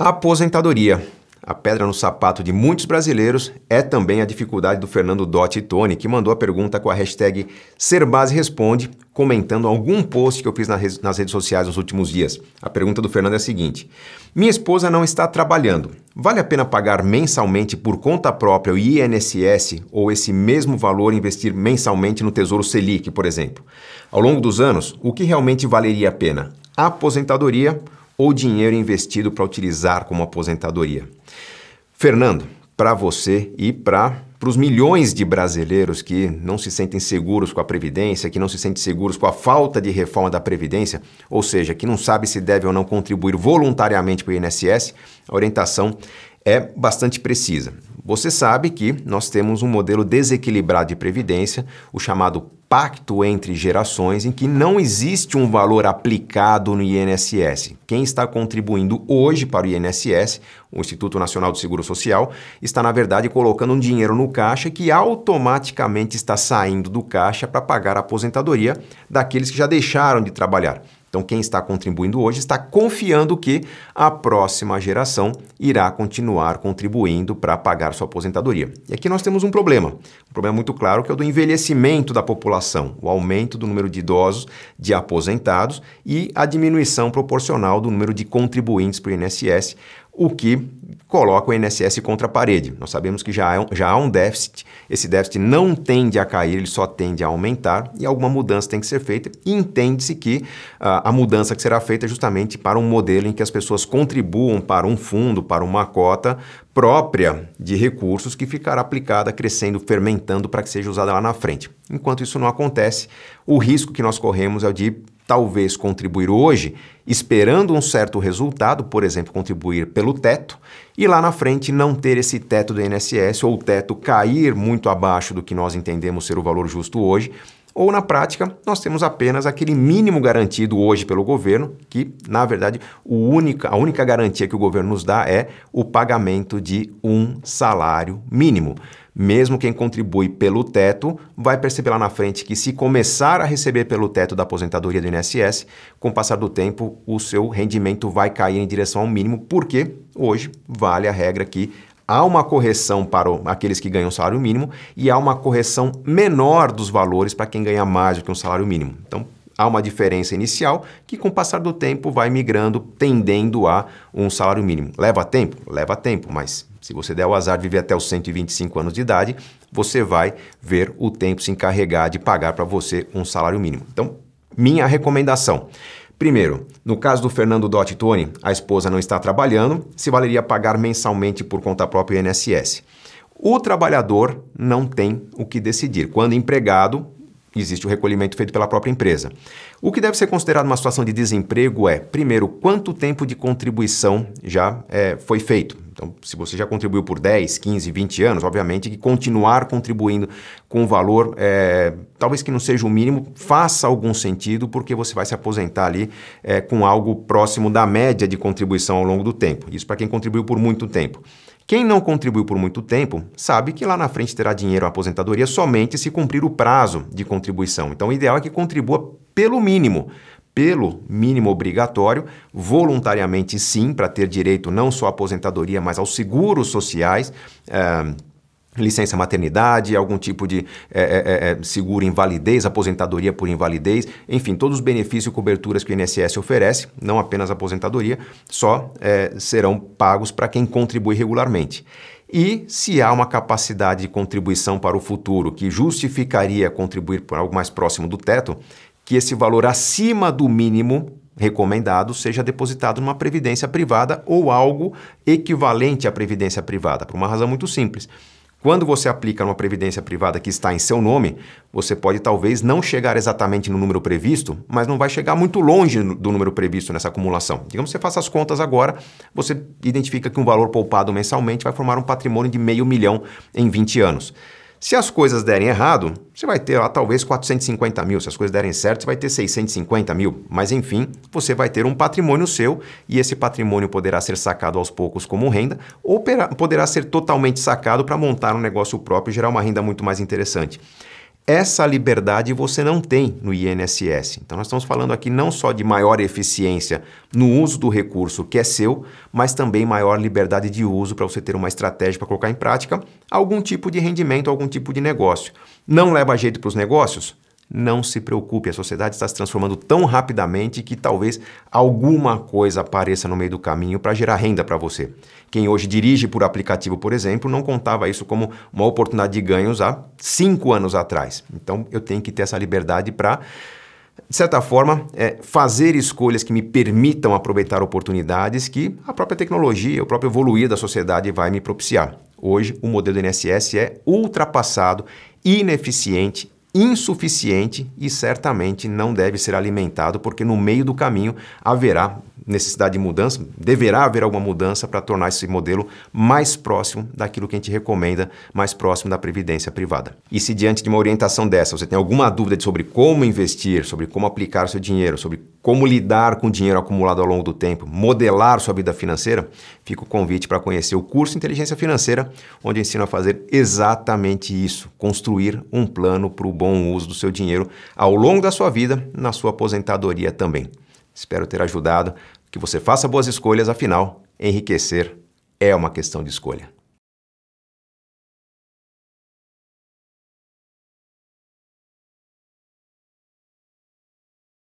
A aposentadoria. A pedra no sapato de muitos brasileiros é também a dificuldade do Fernando Dotti Tony, que mandou a pergunta com a hashtag Serbase Responde, comentando algum post que eu fiz nas redes sociais nos últimos dias. A pergunta do Fernando é a seguinte: Minha esposa não está trabalhando. Vale a pena pagar mensalmente por conta própria o INSS ou esse mesmo valor investir mensalmente no Tesouro Selic, por exemplo? Ao longo dos anos, o que realmente valeria a pena? A aposentadoria ou dinheiro investido para utilizar como aposentadoria. Fernando, para você e para para os milhões de brasileiros que não se sentem seguros com a Previdência, que não se sentem seguros com a falta de reforma da Previdência, ou seja, que não sabe se deve ou não contribuir voluntariamente para o INSS, a orientação é bastante precisa. Você sabe que nós temos um modelo desequilibrado de previdência, o chamado pacto entre gerações em que não existe um valor aplicado no INSS. Quem está contribuindo hoje para o INSS, o Instituto Nacional do Seguro Social, está na verdade colocando um dinheiro no caixa que automaticamente está saindo do caixa para pagar a aposentadoria daqueles que já deixaram de trabalhar. Então, quem está contribuindo hoje está confiando que a próxima geração irá continuar contribuindo para pagar sua aposentadoria. E aqui nós temos um problema, um problema muito claro que é o do envelhecimento da população, o aumento do número de idosos, de aposentados e a diminuição proporcional do número de contribuintes para o INSS, o que coloca o INSS contra a parede. Nós sabemos que já há, é um, já há um déficit, esse déficit não tende a cair, ele só tende a aumentar e alguma mudança tem que ser feita entende-se que ah, a mudança que será feita é justamente para um modelo em que as pessoas contribuam para um fundo, para uma cota própria de recursos que ficará aplicada, crescendo, fermentando para que seja usada lá na frente. Enquanto isso não acontece, o risco que nós corremos é o de talvez contribuir hoje, esperando um certo resultado, por exemplo, contribuir pelo teto, e lá na frente não ter esse teto do INSS ou o teto cair muito abaixo do que nós entendemos ser o valor justo hoje, ou na prática nós temos apenas aquele mínimo garantido hoje pelo governo, que na verdade a única garantia que o governo nos dá é o pagamento de um salário mínimo. Mesmo quem contribui pelo teto vai perceber lá na frente que se começar a receber pelo teto da aposentadoria do INSS, com o passar do tempo o seu rendimento vai cair em direção ao mínimo, porque hoje vale a regra que há uma correção para aqueles que ganham salário mínimo e há uma correção menor dos valores para quem ganha mais do que um salário mínimo. Então, há uma diferença inicial que, com o passar do tempo, vai migrando, tendendo a um salário mínimo. Leva tempo? Leva tempo, mas se você der o azar de viver até os 125 anos de idade, você vai ver o tempo se encarregar de pagar para você um salário mínimo. Então, minha recomendação Primeiro, no caso do Fernando Dotti Toni, a esposa não está trabalhando, se valeria pagar mensalmente por conta própria o INSS. O trabalhador não tem o que decidir. Quando empregado, existe o recolhimento feito pela própria empresa. O que deve ser considerado uma situação de desemprego é, primeiro, quanto tempo de contribuição já é, foi feito. Então, se você já contribuiu por 10, 15, 20 anos, obviamente que continuar contribuindo com valor, é, talvez que não seja o mínimo, faça algum sentido, porque você vai se aposentar ali é, com algo próximo da média de contribuição ao longo do tempo. Isso para quem contribuiu por muito tempo. Quem não contribuiu por muito tempo sabe que lá na frente terá dinheiro à aposentadoria somente se cumprir o prazo de contribuição. Então, o ideal é que contribua pelo mínimo, pelo mínimo obrigatório, voluntariamente sim, para ter direito não só à aposentadoria, mas aos seguros sociais. Uh, licença maternidade, algum tipo de é, é, seguro invalidez, aposentadoria por invalidez, enfim, todos os benefícios e coberturas que o INSS oferece, não apenas aposentadoria, só é, serão pagos para quem contribui regularmente. E se há uma capacidade de contribuição para o futuro que justificaria contribuir por algo mais próximo do teto, que esse valor acima do mínimo recomendado seja depositado numa previdência privada ou algo equivalente à previdência privada, por uma razão muito simples quando você aplica numa previdência privada que está em seu nome, você pode talvez não chegar exatamente no número previsto, mas não vai chegar muito longe do número previsto nessa acumulação. Digamos que você faça as contas agora, você identifica que um valor poupado mensalmente vai formar um patrimônio de meio milhão em 20 anos. Se as coisas derem errado, você vai ter lá talvez 450 mil. Se as coisas derem certo, você vai ter 650 mil. Mas enfim, você vai ter um patrimônio seu e esse patrimônio poderá ser sacado aos poucos como renda ou poderá ser totalmente sacado para montar um negócio próprio e gerar uma renda muito mais interessante. Essa liberdade você não tem no INSS. Então, nós estamos falando aqui não só de maior eficiência no uso do recurso que é seu, mas também maior liberdade de uso para você ter uma estratégia para colocar em prática algum tipo de rendimento, algum tipo de negócio. Não leva jeito para os negócios? Não se preocupe, a sociedade está se transformando tão rapidamente que talvez alguma coisa apareça no meio do caminho para gerar renda para você. Quem hoje dirige por aplicativo, por exemplo, não contava isso como uma oportunidade de ganhos há cinco anos atrás. Então eu tenho que ter essa liberdade para de certa forma, é fazer escolhas que me permitam aproveitar oportunidades que a própria tecnologia, o próprio evoluir da sociedade vai me propiciar. Hoje, o modelo do INSS é ultrapassado, ineficiente, insuficiente e certamente não deve ser alimentado, porque no meio do caminho haverá necessidade de mudança, deverá haver alguma mudança para tornar esse modelo mais próximo daquilo que a gente recomenda, mais próximo da previdência privada. E se diante de uma orientação dessa você tem alguma dúvida sobre como investir, sobre como aplicar seu dinheiro, sobre como lidar com o dinheiro acumulado ao longo do tempo, modelar sua vida financeira, fica o convite para conhecer o curso Inteligência Financeira, onde ensino a fazer exatamente isso, construir um plano para o bom uso do seu dinheiro ao longo da sua vida, na sua aposentadoria também. Espero ter ajudado. Que você faça boas escolhas, afinal, enriquecer é uma questão de escolha.